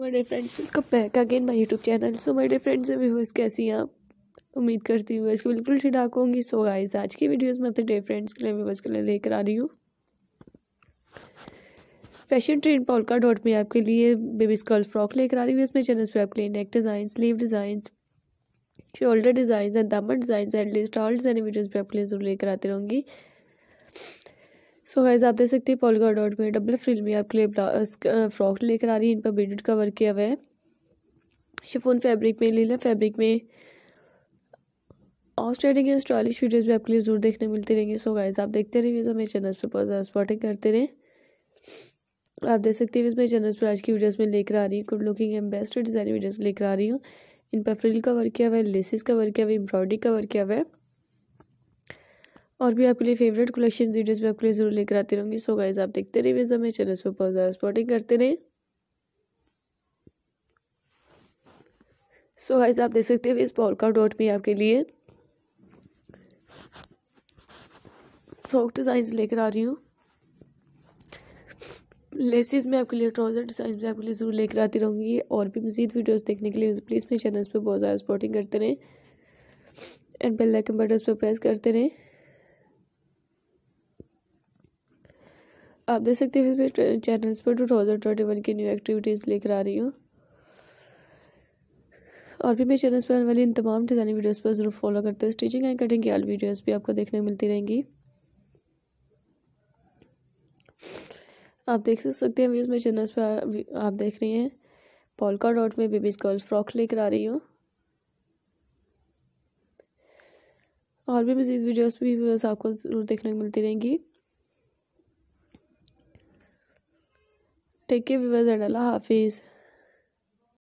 my dear friends welcome back again my YouTube channel so my dear friends viewers कैसी हैं आप उम्मीद करती हूँ इसकी बिल्कुल ठीक ठाक होंगी सो गाइस आज की वीडियोस में अपने डे फ्रेंड्स के लिए व्यूवर्स के लिए लेकर आ रही हूँ फैशन ट्रेंड पोलका डॉट में आपके लिए बेबी स्कर्ल फ्रॉक लेकर आ रही हूँ इसमें चैनल पे आपके लिए neck design sleeve design shoulder design and दामन design and list all design videos भी आपके लिए जरूर लेकर आती रहूँगी सो so गाइज आप देख सकते हैं पोलगा डॉट में डबल फ्रिल में आपके लिए फ्रॉक लेकर आ रही है इन पर बेडेड का वर्क किया हुआ है शिफोन फैब्रिक में लीला फैब्रिक में और स्टार्टिंग या स्टाइलिश भी आपके लिए जरूर देखने मिलते रहेंगे सो so गाइज आप देखते रहिए तो मेरे चैनल पर बहुत ज़्यादा स्पॉटिंग करते रहें आप देख सकते हैं मेरे चैनल पर आज की वीडियोस में लेकर आ रही हूँ good looking and best design videos लेकर आ रही हूँ इन पर फ्रिल का वर्क किया हुआ है लेसिस का वर्क किया हुआ है एम्ब्रॉयडरी का वर्क किया हुआ है और भी आपके लिए फेवरेट कलेक्शन वीडियोस में आपके लिए जरूर लेकर आती रहूँगी सो गाइज आप देखते रहिए हमें चैनल पर बहुत ज़्यादा स्पॉटिंग करते रहे सो गाइज आप देख सकते हैं इस पॉलका डॉट में आपके लिए फ्रॉक डिजाइन लेकर आ रही हूँ लेसिस में आपके लिए ट्राउज़र डिज़ाइन में आपके लिए ज़रूर लेकर आती रहूँगी और भी मज़ीद वीडियोस देखने के लिए प्लीज़ मेरे चैनल पर बहुत ज़्यादा सपोर्टिंग करते रहें एंड बेल आइकन बटन पर प्रेस करते रहें आप देख सकते हैं इसमें चैनल्स पर टू थाउजेंड ट्वेंटी वन की न्यू एक्टिविटीज़ लेकर आ रही हूँ और भी मेरे चैनल्स पर आने वाली इन तमाम डिज़ाइनिंग वीडियोस पर ज़रूर फॉलो करते हैं स्टिचिंग एंड कटिंग की आल वीडियोस भी आपको देखने को मिलती रहेंगी आप देख सकते हैं व्यूज़ मेरे चैनल्स पर आप देख रही हैं पॉलका डॉट में बेबीज गर्ल्स फ्रॉक लेकर आ रही हूँ और भी मज़ीद वीडियोस भी आपको ज़रूर देखने को मिलती रहेंगी टेक केयर वीवर्स अल्लाह हाफिज़